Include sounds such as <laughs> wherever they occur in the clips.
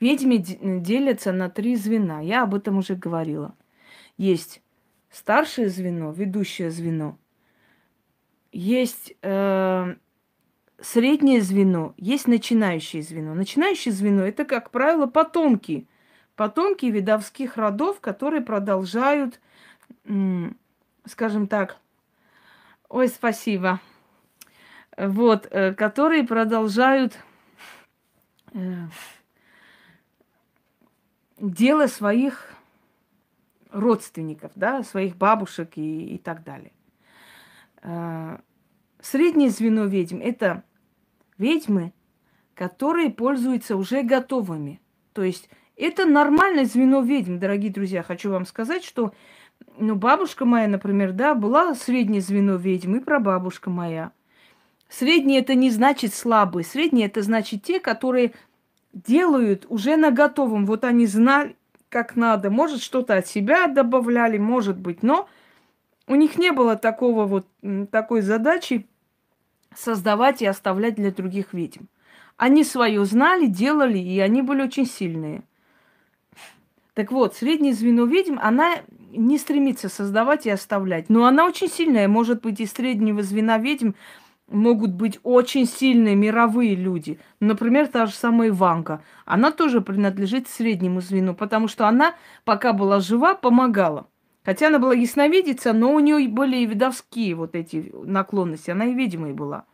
Ведьмы делятся на три звена. Я об этом уже говорила. Есть старшее звено, ведущее звено. Есть э, среднее звено, есть начинающее звено. Начинающее звено это, как правило, потомки. Потомки видовских родов, которые продолжают, скажем так, ой, спасибо, вот, э, которые продолжают... Э, дело своих родственников, да, своих бабушек и, и так далее. Э, среднее звено ведьм – это ведьмы, которые пользуются уже готовыми. То есть это нормальное звено ведьм, дорогие друзья. Хочу вам сказать, что ну, бабушка моя, например, да, была среднее звено ведьм и прабабушка моя. Среднее это не значит слабые. Среднее это значит те, которые делают уже на готовом. Вот они знали, как надо. Может, что-то от себя добавляли, может быть, но у них не было такого вот, такой задачи создавать и оставлять для других ведьм. Они свое знали, делали, и они были очень сильные. Так вот, среднее звено ведьм, она не стремится создавать и оставлять. Но она очень сильная, может быть, из среднего звена ведьм могут быть очень сильные мировые люди. Например, та же самая Ванга. Она тоже принадлежит среднему звену, потому что она, пока была жива, помогала. Хотя она была ясновидица, но у нее были и видовские вот эти наклонности. Она и видимой была.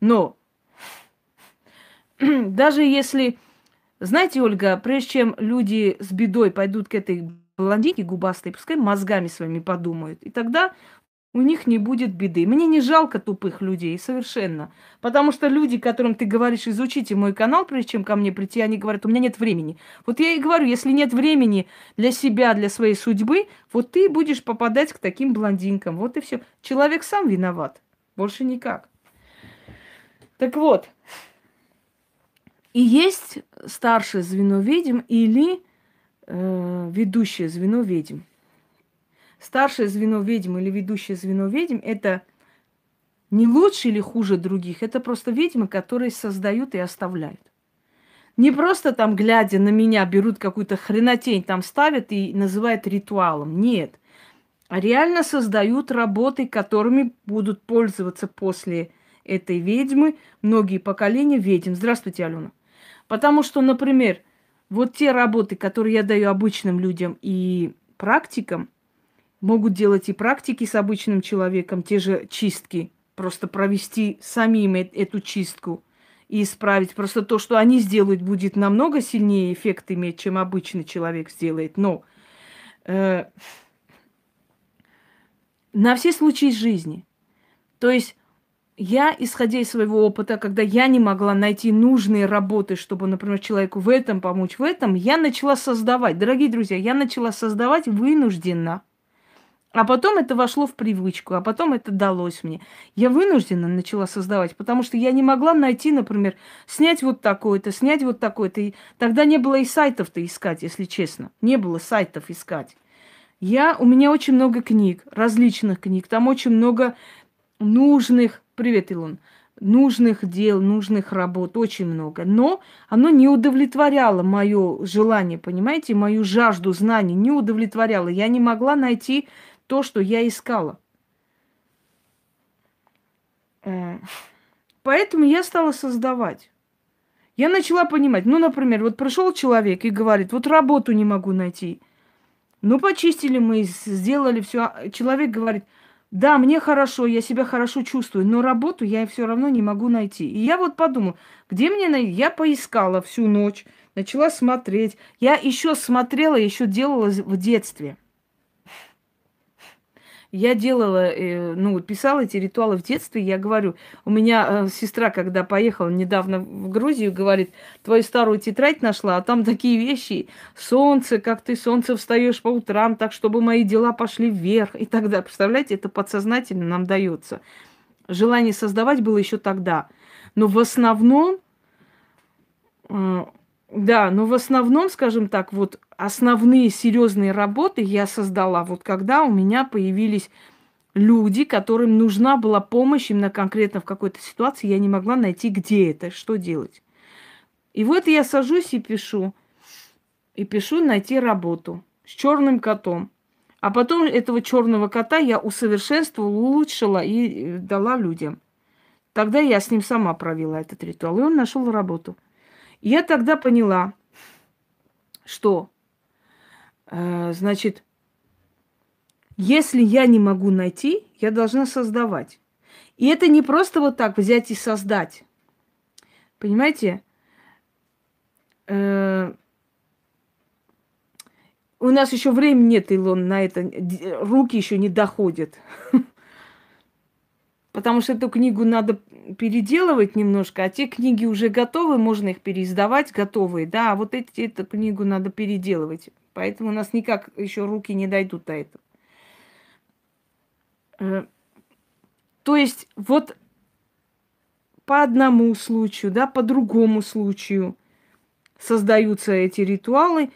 Но <clears throat> даже если... Знаете, Ольга, прежде чем люди с бедой пойдут к этой блондинке губастой, пускай мозгами своими подумают. И тогда у них не будет беды. Мне не жалко тупых людей совершенно. Потому что люди, которым ты говоришь, изучите мой канал, прежде чем ко мне прийти, они говорят, у меня нет времени. Вот я и говорю, если нет времени для себя, для своей судьбы, вот ты будешь попадать к таким блондинкам. Вот и все. Человек сам виноват. Больше никак. Так вот. И есть старшее звено ведьм или э, ведущее звено ведьм старшее звено ведьм или ведущее звено ведьм – это не лучше или хуже других, это просто ведьмы, которые создают и оставляют. Не просто там, глядя на меня, берут какую-то хренотень, там ставят и называют ритуалом. Нет. А реально создают работы, которыми будут пользоваться после этой ведьмы многие поколения ведьм. Здравствуйте, Алена. Потому что, например, вот те работы, которые я даю обычным людям и практикам, могут делать и практики с обычным человеком, те же чистки, просто провести самим эту чистку и исправить. Просто то, что они сделают, будет намного сильнее эффект иметь, чем обычный человек сделает. Но э, на все случаи жизни. То есть я, исходя из своего опыта, когда я не могла найти нужные работы, чтобы, например, человеку в этом помочь, в этом, я начала создавать. Дорогие друзья, я начала создавать вынужденно – а потом это вошло в привычку, а потом это далось мне. Я вынуждена начала создавать, потому что я не могла найти, например, снять вот такое-то, снять вот такое-то. И тогда не было и сайтов-то искать, если честно. Не было сайтов искать. Я, у меня очень много книг, различных книг. Там очень много нужных, привет, Илон, нужных дел, нужных работ, очень много. Но оно не удовлетворяло мое желание, понимаете, мою жажду знаний не удовлетворяло. Я не могла найти то, что я искала. Э, поэтому я стала создавать. Я начала понимать, ну, например, вот пришел человек и говорит, вот работу не могу найти. Ну, почистили мы, сделали все. А человек говорит, да, мне хорошо, я себя хорошо чувствую, но работу я все равно не могу найти. И я вот подумала, где мне найти? Я поискала всю ночь, начала смотреть. Я еще смотрела, еще делала в детстве – я делала, э, ну, писала эти ритуалы в детстве. Я говорю, у меня э, сестра, когда поехала недавно в Грузию, говорит, твою старую тетрадь нашла, а там такие вещи. Солнце, как ты солнце встаешь по утрам, так, чтобы мои дела пошли вверх и тогда Представляете, это подсознательно нам дается. Желание создавать было еще тогда. Но в основном э, да, но в основном, скажем так, вот основные серьезные работы я создала, вот когда у меня появились люди, которым нужна была помощь именно конкретно в какой-то ситуации, я не могла найти, где это, что делать. И вот я сажусь и пишу. И пишу найти работу с черным котом. А потом этого черного кота я усовершенствовала, улучшила и э, дала людям. Тогда я с ним сама провела этот ритуал, и он нашел работу я тогда поняла, что, э, значит, если я не могу найти, я должна создавать. И это не просто вот так взять и создать. Понимаете? Э, у нас еще времени нет, Илон, на это. Руки еще не доходят. <laughs> Потому что эту книгу надо переделывать немножко, а те книги уже готовы, можно их переиздавать, готовые, да, а вот эти, эту книгу надо переделывать. Поэтому у нас никак еще руки не дойдут до этого. Э, то есть вот по одному случаю, да, по другому случаю создаются эти ритуалы,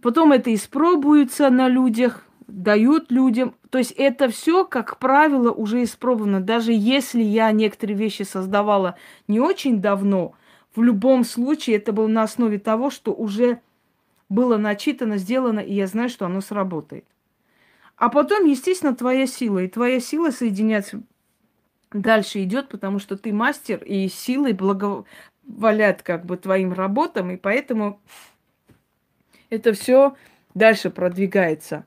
потом это испробуется на людях, дают людям, то есть это все, как правило, уже испробовано. Даже если я некоторые вещи создавала не очень давно, в любом случае это было на основе того, что уже было начитано, сделано, и я знаю, что оно сработает. А потом, естественно, твоя сила. И твоя сила соединяться дальше идет, потому что ты мастер, и силы благоволят как бы твоим работам, и поэтому это все дальше продвигается.